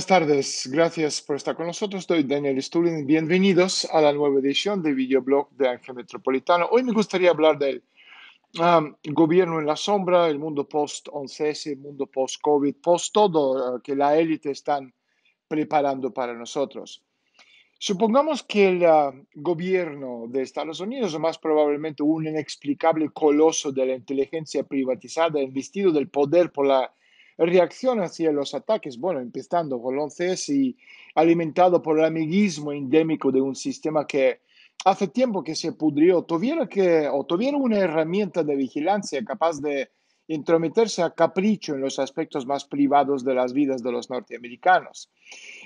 Buenas tardes, gracias por estar con nosotros. Soy Daniel Stulin. Bienvenidos a la nueva edición de Videoblog de Ángel Metropolitano. Hoy me gustaría hablar del gobierno en la sombra, el mundo post-11S, el mundo post-COVID, post-todo eh, que la élite están preparando para nosotros. Supongamos que el ah, gobierno de Estados Unidos, o más probablemente un inexplicable coloso de la inteligencia privatizada, investido del poder por la reacción hacia los ataques, bueno, empezando con los y alimentado por el amiguismo endémico de un sistema que hace tiempo que se pudrió, tuviera, que, o tuviera una herramienta de vigilancia capaz de intrometerse a capricho en los aspectos más privados de las vidas de los norteamericanos.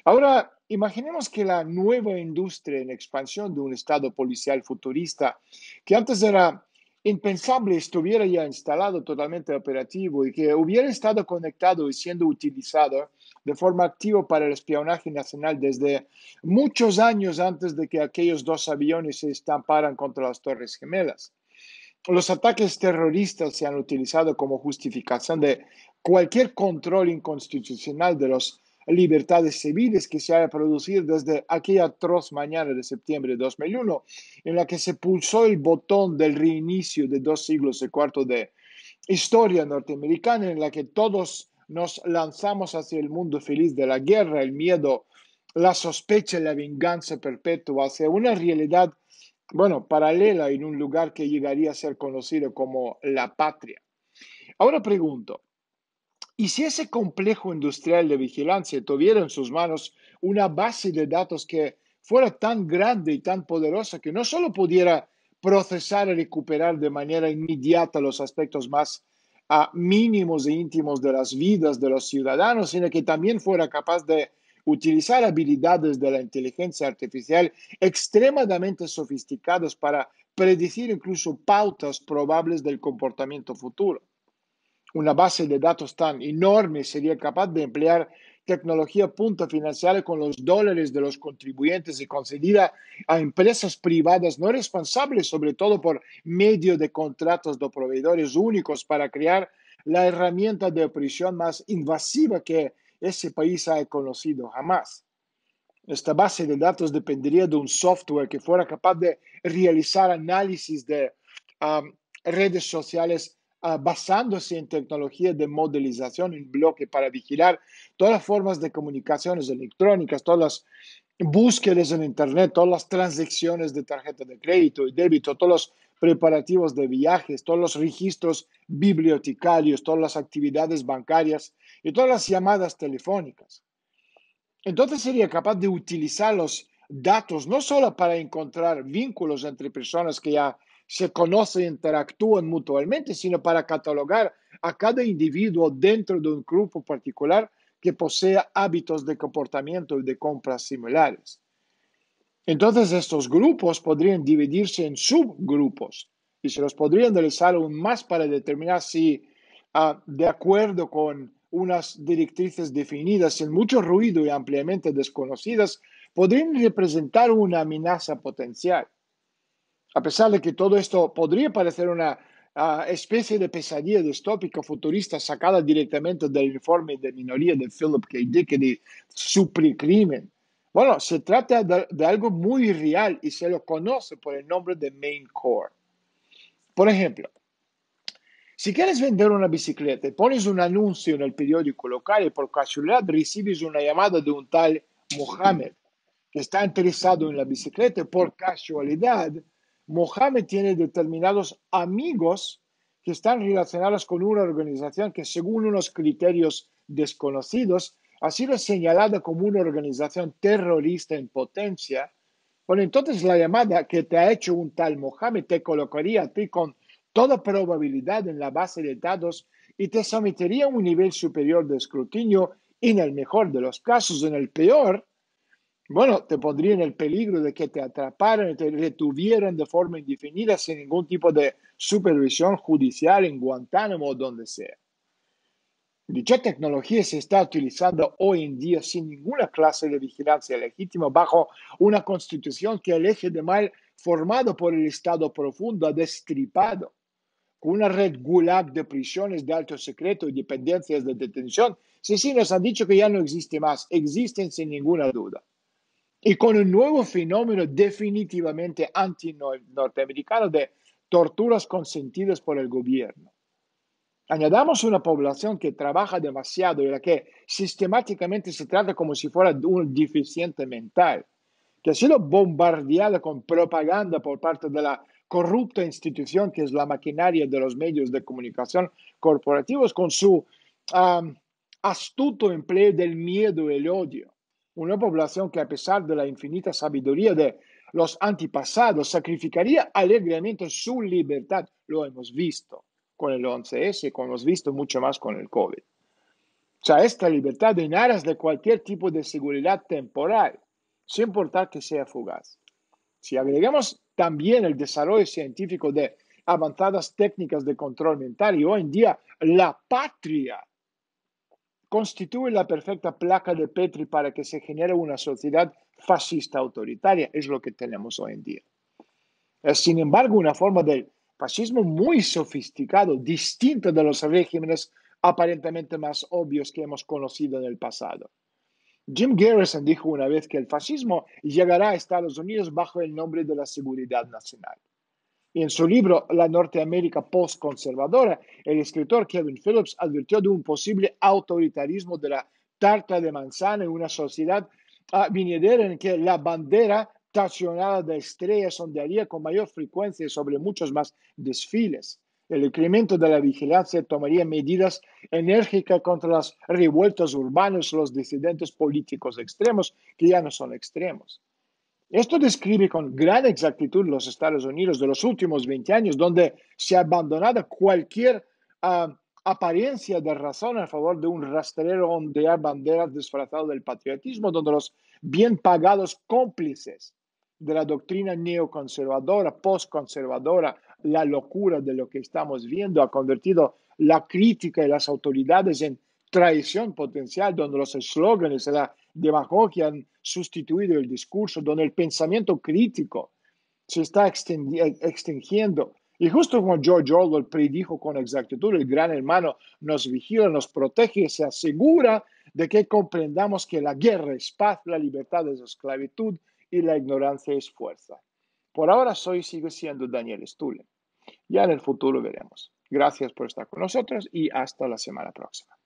Ahora, imaginemos que la nueva industria en expansión de un Estado policial futurista, que antes era impensable estuviera ya instalado totalmente operativo y que hubiera estado conectado y siendo utilizado de forma activa para el espionaje nacional desde muchos años antes de que aquellos dos aviones se estamparan contra las Torres Gemelas. Los ataques terroristas se han utilizado como justificación de cualquier control inconstitucional de los libertades civiles que se ha producido desde aquella atroz mañana de septiembre de 2001, en la que se pulsó el botón del reinicio de dos siglos y cuarto de historia norteamericana, en la que todos nos lanzamos hacia el mundo feliz de la guerra, el miedo, la sospecha, y la venganza perpetua, hacia una realidad, bueno, paralela en un lugar que llegaría a ser conocido como la patria. Ahora pregunto, y si ese complejo industrial de vigilancia tuviera en sus manos una base de datos que fuera tan grande y tan poderosa que no solo pudiera procesar y recuperar de manera inmediata los aspectos más ah, mínimos e íntimos de las vidas de los ciudadanos, sino que también fuera capaz de utilizar habilidades de la inteligencia artificial extremadamente sofisticadas para predecir incluso pautas probables del comportamiento futuro una base de datos tan enorme sería capaz de emplear tecnología punta financiera con los dólares de los contribuyentes y concedida a empresas privadas no responsables, sobre todo por medio de contratos de proveedores únicos para crear la herramienta de opresión más invasiva que ese país ha conocido jamás. Esta base de datos dependería de un software que fuera capaz de realizar análisis de um, redes sociales Ah, basándose en tecnología de modelización en bloque para vigilar todas las formas de comunicaciones electrónicas, todas las búsquedas en Internet, todas las transacciones de tarjeta de crédito y débito, todos los preparativos de viajes, todos los registros bibliotecarios, todas las actividades bancarias y todas las llamadas telefónicas. Entonces sería capaz de utilizar los datos no solo para encontrar vínculos entre personas que ya se conocen, interactúan mutuamente, sino para catalogar a cada individuo dentro de un grupo particular que posea hábitos de comportamiento y de compras similares. Entonces estos grupos podrían dividirse en subgrupos y se los podrían analizar aún más para determinar si, ah, de acuerdo con unas directrices definidas en mucho ruido y ampliamente desconocidas, podrían representar una amenaza potencial a pesar de que todo esto podría parecer una ah, especie de pesadilla distópica futurista sacada directamente del informe de minoría de Philip K. Dick de Supercrimen, bueno, se trata de, algo muy real y se lo conoce por el nombre de Main Core. Por ejemplo, si quieres vender una bicicleta y pones un anuncio en el periódico local y por casualidad recibes una llamada de un tal Mohamed que está interesado en la bicicleta, por casualidad Mohamed tiene determinados amigos que están relacionados con una organización que según unos criterios desconocidos ha sido señalada como una organización terrorista en potencia. Bueno, entonces la llamada que te ha hecho un tal Mohamed te colocaría a ti con toda probabilidad en la base de datos y te sometería a un nivel superior de escrutinio y en el mejor de los casos, en el peor, bueno, te en el peligro de que te atraparan y te retuvieran de forma indefinida sin ningún tipo de supervisión judicial en Guantánamo o donde sea. Dicha tecnología se está utilizando hoy en día sin ninguna clase de vigilancia legítima bajo una constitución que el eje de mal formado por el Estado profundo ha destripado, con una red gulag de prisiones de alto secreto y dependencias de detención. Sí, sí, nos han dicho que ya no existe más, existen sin ninguna duda y con un nuevo fenómeno definitivamente anti-norteamericano de torturas consentidas por el gobierno. Añadamos una población que trabaja demasiado y la que sistemáticamente se trata como si fuera un deficiente mental, que ha sido bombardeada con propaganda por parte de la corrupta institución que es la maquinaria de los medios de comunicación corporativos con su astuto empleo del miedo y el odio una población que a pesar de la infinita sabiduría de los antepasados sacrificaría alegremente su libertad. Lo hemos visto con el 11S, lo hemos visto mucho más con el COVID. O sea, esta libertad en aras de cualquier tipo de seguridad temporal, sin importar que sea fugaz. Si agregamos también el desarrollo científico de avanzadas técnicas de control mental y hoy en día la patria constituye la perfecta placa de Petri para que se genere una sociedad fascista autoritaria. Es lo que tenemos hoy en día. Es, eh, sin embargo, una forma de fascismo muy sofisticado, distinta de los regímenes aparentemente más obvios que hemos conocido en el pasado. Jim Garrison dijo una vez que el fascismo llegará a Estados Unidos bajo el nombre de la seguridad nacional en su libro La Norteamérica Postconservadora, el escritor Kevin Phillips advirtió de un posible autoritarismo de la tarta de manzana en una sociedad ah, vinidera en que la bandera tacionada de estrellas ondearía con mayor frecuencia sobre muchos más desfiles. El incremento de la vigilancia tomaría medidas enérgicas contra las revueltas urbanas, los disidentes políticos extremos, que ya no son extremos. Esto describe con gran exactitud los Estados Unidos de los últimos 20 años, donde se ha abandonado cualquier ah, apariencia de razón a favor de un rastrero ondear banderas disfrazado del patriotismo, donde los bien pagados cómplices de la doctrina neoconservadora, postconservadora, la locura de lo que estamos viendo ha convertido la crítica y las autoridades en traición potencial, donde los eslóganes la que han sustituido el discurso, donde el pensamiento crítico se está eh, extinguiendo. Y justo como George Orwell predijo con exactitud, el gran hermano nos vigila, nos protege y se asegura de que comprendamos que la guerra es paz, la libertad es esclavitud y la ignorancia es fuerza. Por ahora soy y sigo siendo Daniel Stule. Ya en el futuro veremos. Gracias por estar con nosotros y hasta la semana próxima.